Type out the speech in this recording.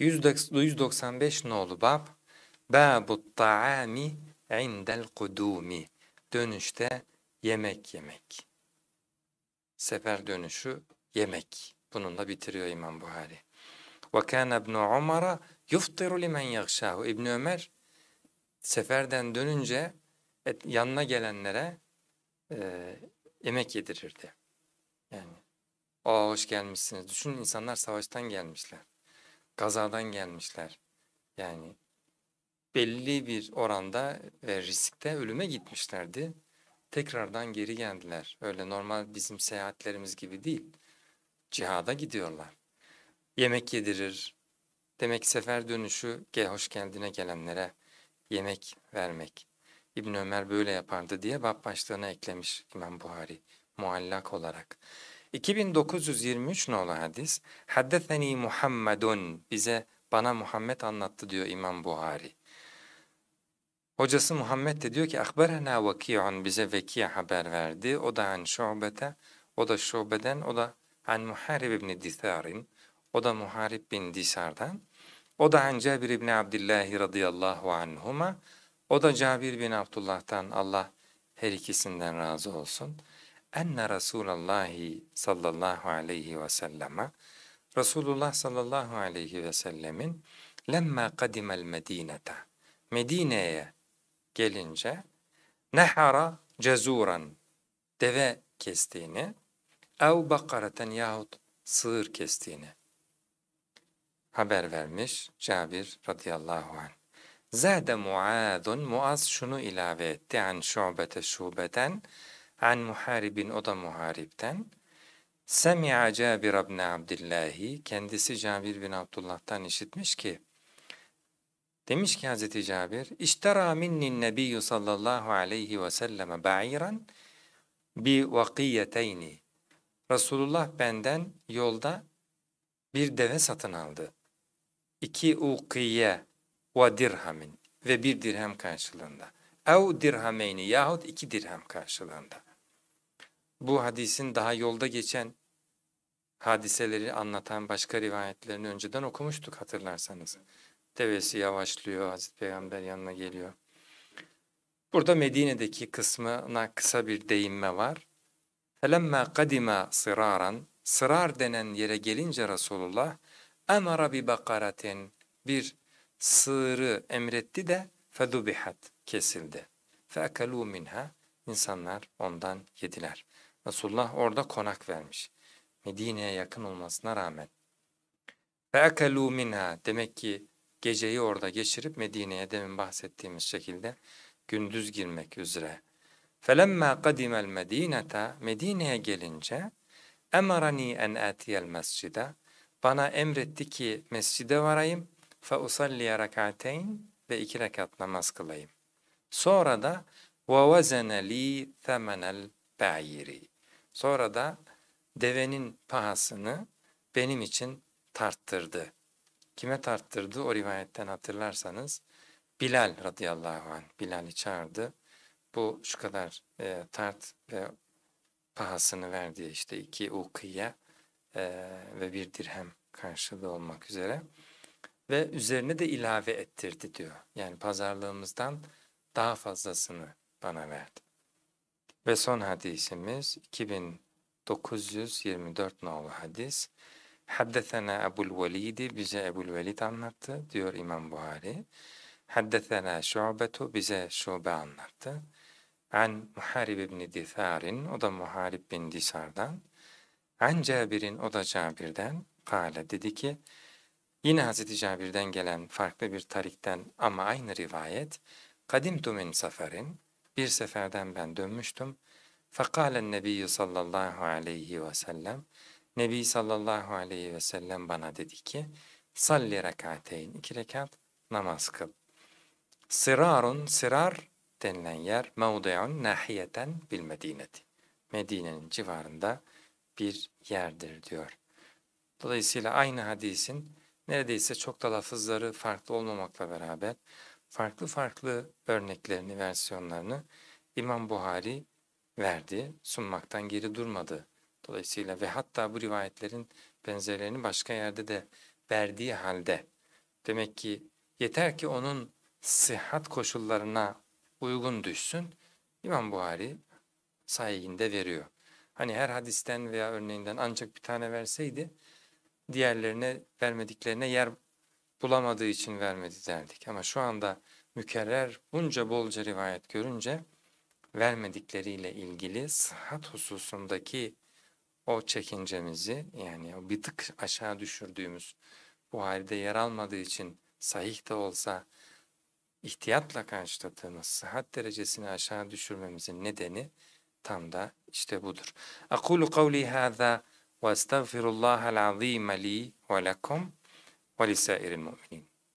195 nolu bab Babu ta'ami indel kudumi Dönüşte yemek yemek. Sefer dönüşü yemek. Bununla bitiriyor İmam Buhari. Ve kana İbn Ömer'e yuftiru limen yaghşahu. İbn Ömer seferden dönünce et, yanına gelenlere e, yemek yedirirdi. Yani aa hoş gelmişsiniz. Düşünün insanlar savaştan gelmişler kazadan gelmişler. Yani belli bir oranda ve riskte ölüme gitmişlerdi. Tekrardan geri geldiler. Öyle normal bizim seyahatlerimiz gibi değil. Cihada gidiyorlar. Yemek yedirir. Demek sefer dönüşü ge hoş geldine gelenlere yemek vermek. İbn Ömer böyle yapardı diye bab başlığına eklemiş İmam Buhari muallak olarak. 2923 nolu hadis. Haddetheni Muhammedun bize bana Muhammed anlattı diyor İmam Buhari. Hocası Muhammed de diyor ki akberena vaki'un bize vekiye haber verdi. O da an şubete, o da şubeden, o da an Muharib ibn Dithar'in, o da Muharib bin Disar'dan. O da an Cabir ibn Abdullah radıyallahu anhuma, o da Cabir bin Abdullah'tan Allah her ikisinden razı olsun enne Rasulallahi sallallahu aleyhi ve selleme Resulullah sallallahu aleyhi ve sellemin lemma kadimel medinete Medine'ye gelince nehara cezuran deve kestiğini ev bakaraten yahut sığır kestiğini haber vermiş Cabir radıyallahu anh. Zade Muazun, Muaz şunu ilave etti an şubete şubeden an muharibin o da muharipten. Semi'a Cabir ibn Abdillahi kendisi Cabir bin Abdullah'tan işitmiş ki demiş ki Hazreti Cabir iştara minni nebiyyü sallallahu aleyhi ve selleme ba'iran bi vakiyeteyni Resulullah benden yolda bir deve satın aldı. İki ukiye ve dirhamin ve bir dirhem karşılığında. Ev dirhameyni yahut iki dirhem karşılığında bu hadisin daha yolda geçen hadiseleri anlatan başka rivayetlerini önceden okumuştuk hatırlarsanız. Devesi yavaşlıyor, Hazreti Peygamber yanına geliyor. Burada Medine'deki kısmına kısa bir değinme var. فَلَمَّا قَدِمَا sıraran Sırar denen yere gelince Resulullah emara bi bakaratin bir sığırı emretti de fedubihat kesildi. Fekelû minha insanlar ondan yediler. Resulullah orada konak vermiş. Medine'ye yakın olmasına rağmen. فَاَكَلُوا minha Demek ki geceyi orada geçirip Medine'ye demin bahsettiğimiz şekilde gündüz girmek üzere. فَلَمَّا قَدِمَ الْمَد۪ينَةَ Medine'ye gelince اَمَرَن۪ي اَنْ اَتِيَ الْمَسْجِدَ Bana emretti ki mescide varayım فَاُصَلِّيَ رَكَعْتَيْنِ Ve iki rekat namaz kılayım. Sonra da وَوَزَنَ لِي ثَمَنَ الْبَعِيرِ Sonra da devenin pahasını benim için tarttırdı. Kime tarttırdı? O rivayetten hatırlarsanız Bilal radıyallahu anh Bilal'i çağırdı. Bu şu kadar e, tart ve pahasını verdi işte iki ukiye e, ve bir dirhem karşılığı olmak üzere ve üzerine de ilave ettirdi diyor. Yani pazarlığımızdan daha fazlasını bana verdi. Ve son hadisimiz 2924 nolu hadis. Haddesena Ebul Velidi bize Ebul Velid anlattı diyor İmam Buhari. Haddesena Şubetu bize Şube anlattı. An Muharib ibn Disar'in o da Muharib bin Disar'dan. An Cabir'in o da Cabir'den. Kale dedi ki yine Hazreti Cabir'den gelen farklı bir tarikten ama aynı rivayet. Kadimtu min safarin bir seferden ben dönmüştüm. Fakalen Nebi sallallahu aleyhi ve sellem Nebi sallallahu aleyhi ve sellem bana dedi ki salli rekateyn iki rekat namaz kıl. Sirarun sirar denilen yer mevdeun nahiyeten bil medineti. Medine'nin civarında bir yerdir diyor. Dolayısıyla aynı hadisin neredeyse çok da lafızları farklı olmamakla beraber farklı farklı örneklerini, versiyonlarını İmam Buhari verdi, sunmaktan geri durmadı. Dolayısıyla ve hatta bu rivayetlerin benzerlerini başka yerde de verdiği halde demek ki yeter ki onun sıhhat koşullarına uygun düşsün İmam Buhari sayinde veriyor. Hani her hadisten veya örneğinden ancak bir tane verseydi diğerlerine vermediklerine yer bulamadığı için vermedi derdik. Ama şu anda mükerrer bunca bolca rivayet görünce vermedikleriyle ilgili sıhhat hususundaki o çekincemizi yani o bir tık aşağı düşürdüğümüz bu halde yer almadığı için sahih de olsa ihtiyatla karşıladığımız sıhhat derecesini aşağı düşürmemizin nedeni tam da işte budur. Aqulu kavli hâzâ ve estağfirullâhel azîme lî ve lekum. ولسائر المؤمنين